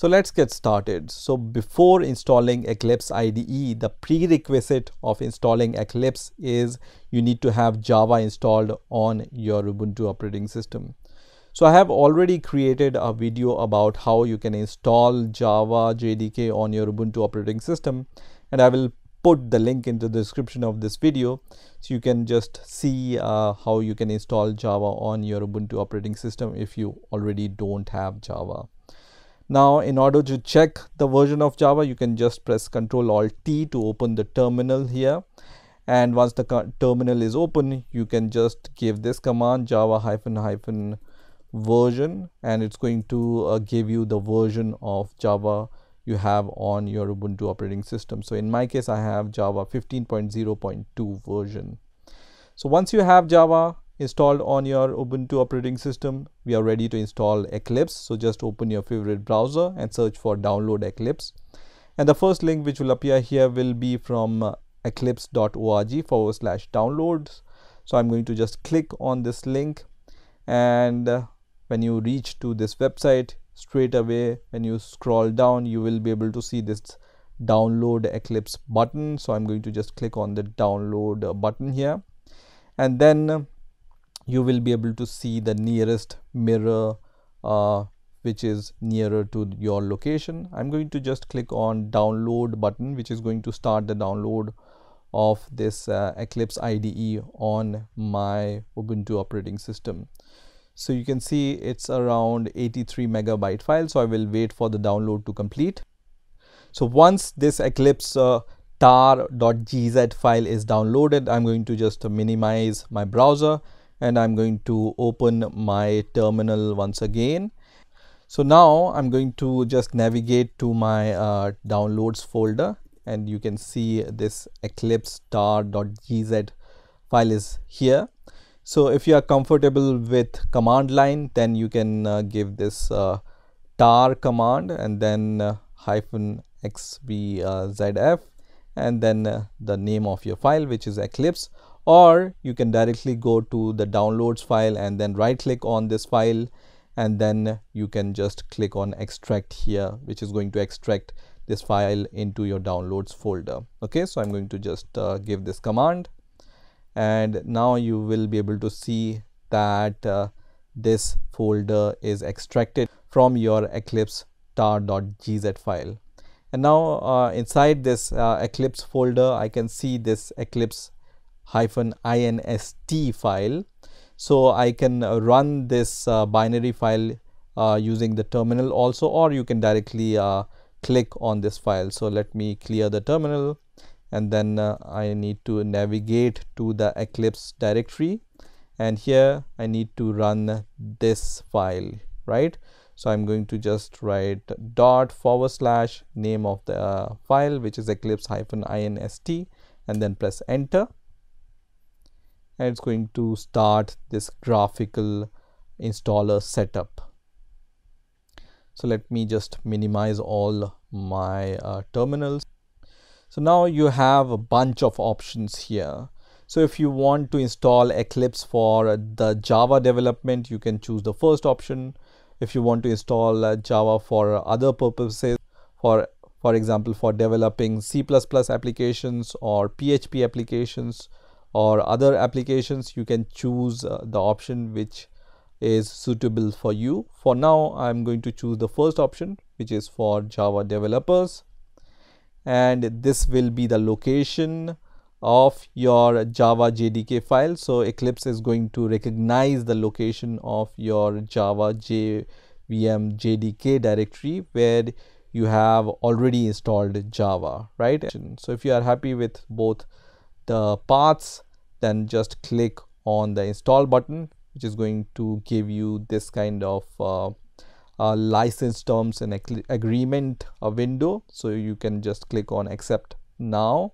So let's get started. So before installing Eclipse IDE, the prerequisite of installing Eclipse is you need to have Java installed on your Ubuntu operating system. So I have already created a video about how you can install Java JDK on your Ubuntu operating system and I will put the link into the description of this video so you can just see uh, how you can install Java on your Ubuntu operating system if you already don't have Java. Now, in order to check the version of Java, you can just press Ctrl Alt T to open the terminal here. And once the terminal is open, you can just give this command java hyphen hyphen version and it's going to uh, give you the version of Java you have on your Ubuntu operating system. So in my case, I have Java 15.0.2 version. So once you have Java installed on your Ubuntu operating system, we are ready to install Eclipse. So just open your favorite browser and search for download Eclipse. And the first link which will appear here will be from uh, eclipse.org forward slash downloads. So I'm going to just click on this link and uh, when you reach to this website straight away when you scroll down you will be able to see this download Eclipse button. So I'm going to just click on the download uh, button here and then uh, you will be able to see the nearest mirror uh, which is nearer to your location. I'm going to just click on download button which is going to start the download of this uh, Eclipse IDE on my Ubuntu operating system. So you can see it's around 83 megabyte file. So I will wait for the download to complete. So once this Eclipse uh, tar.gz file is downloaded, I'm going to just minimize my browser and I'm going to open my terminal once again. So now I'm going to just navigate to my uh, downloads folder and you can see this eclipse file is here. So if you are comfortable with command line then you can uh, give this uh, tar command and then uh, hyphen xbzf uh, and then uh, the name of your file which is eclipse or you can directly go to the downloads file and then right click on this file and then you can just click on extract here which is going to extract this file into your downloads folder okay so i'm going to just uh, give this command and now you will be able to see that uh, this folder is extracted from your eclipse tar.gz file and now uh, inside this uh, eclipse folder i can see this eclipse hyphen inst file. So I can run this uh, binary file uh, using the terminal also or you can directly uh, click on this file. So let me clear the terminal and then uh, I need to navigate to the Eclipse directory and here I need to run this file right so I'm going to just write dot forward slash name of the uh, file which is eclipse hyphen inst and then press enter and it's going to start this graphical installer setup. So let me just minimize all my uh, terminals. So now you have a bunch of options here. So if you want to install Eclipse for uh, the Java development, you can choose the first option. If you want to install uh, Java for other purposes, for for example, for developing C++ applications or PHP applications, or other applications you can choose uh, the option which is suitable for you. For now I'm going to choose the first option which is for Java developers and this will be the location of your Java JDK file. So Eclipse is going to recognize the location of your Java JVM JDK directory where you have already installed Java, right? So if you are happy with both the paths then just click on the install button which is going to give you this kind of uh, uh, license terms and agreement window so you can just click on accept now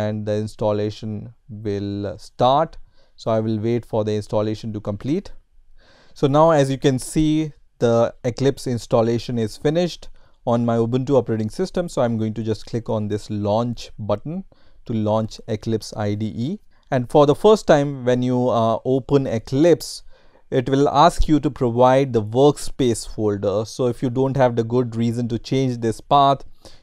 and the installation will start so I will wait for the installation to complete so now as you can see the Eclipse installation is finished on my Ubuntu operating system so I'm going to just click on this launch button to launch Eclipse IDE. And for the first time when you uh, open Eclipse, it will ask you to provide the workspace folder. So if you don't have the good reason to change this path,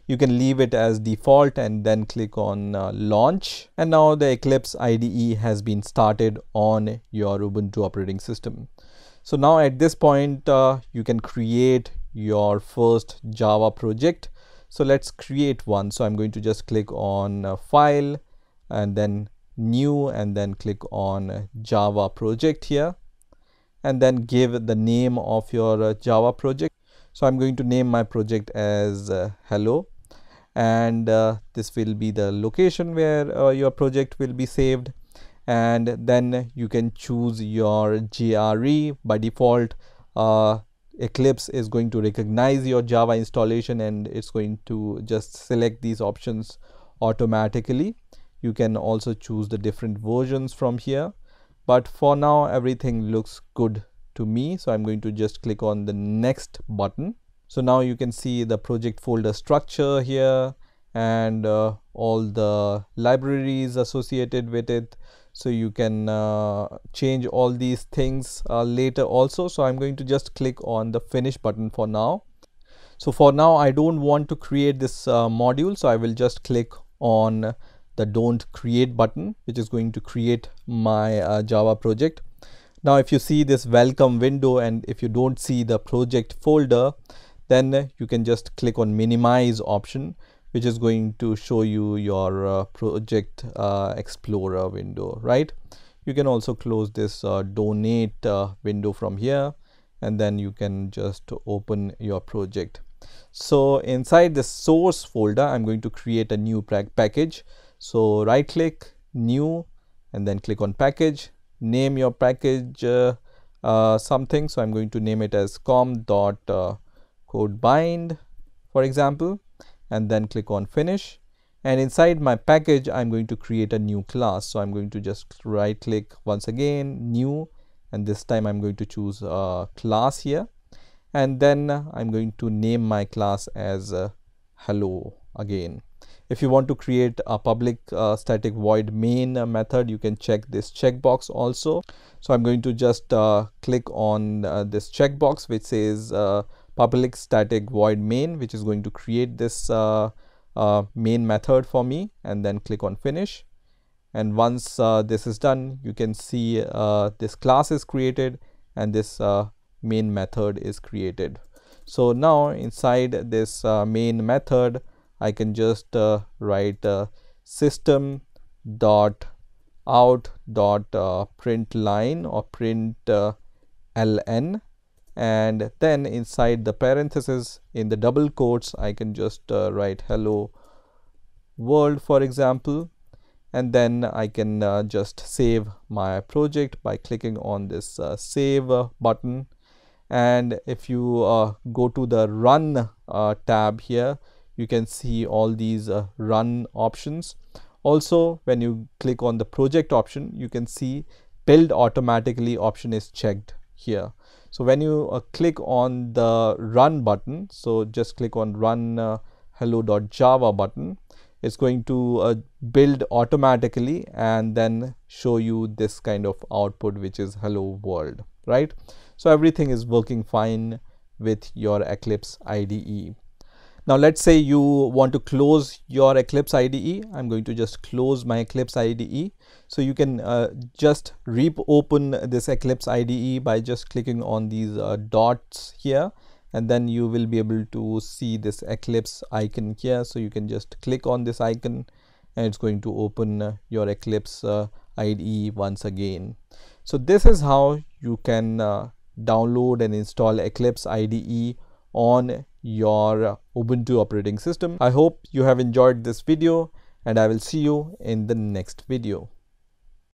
you can leave it as default and then click on uh, launch. And now the Eclipse IDE has been started on your Ubuntu operating system. So now at this point, uh, you can create your first Java project. So let's create one. So I'm going to just click on uh, file and then new and then click on Java project here and then give the name of your uh, Java project. So I'm going to name my project as uh, hello and uh, this will be the location where uh, your project will be saved and then you can choose your JRE by default uh, Eclipse is going to recognize your Java installation and it's going to just select these options automatically. You can also choose the different versions from here. But for now, everything looks good to me. So I'm going to just click on the next button. So now you can see the project folder structure here and uh, all the libraries associated with it so you can uh, change all these things uh, later also so I'm going to just click on the finish button for now so for now I don't want to create this uh, module so I will just click on the don't create button which is going to create my uh, Java project now if you see this welcome window and if you don't see the project folder then you can just click on minimize option which is going to show you your uh, project uh, explorer window right you can also close this uh, donate uh, window from here and then you can just open your project so inside the source folder i'm going to create a new package so right click new and then click on package name your package uh, uh, something so i'm going to name it as com dot uh, code bind for example and then click on finish and inside my package I'm going to create a new class so I'm going to just right click once again new and this time I'm going to choose a class here and then I'm going to name my class as uh, hello again if you want to create a public uh, static void main uh, method you can check this checkbox also so i'm going to just uh, click on uh, this checkbox which says uh, public static void main, which is going to create this uh, uh, main method for me and then click on finish. And once uh, this is done, you can see this class is created and this main method is created. So now inside this main method, I can just write system dot out dot uh, print line or print uh, ln and then inside the parenthesis in the double quotes I can just uh, write hello world for example and then I can uh, just save my project by clicking on this uh, save button and if you uh, go to the run uh, tab here you can see all these uh, run options also when you click on the project option you can see build automatically option is checked here so when you uh, click on the run button, so just click on run uh, hello.java button, it's going to uh, build automatically and then show you this kind of output which is hello world, right? So everything is working fine with your Eclipse IDE. Now let's say you want to close your Eclipse IDE. I'm going to just close my Eclipse IDE. So you can uh, just reopen this Eclipse IDE by just clicking on these uh, dots here and then you will be able to see this Eclipse icon here. So you can just click on this icon and it's going to open uh, your Eclipse uh, IDE once again. So this is how you can uh, download and install Eclipse IDE on your Ubuntu operating system. I hope you have enjoyed this video and I will see you in the next video.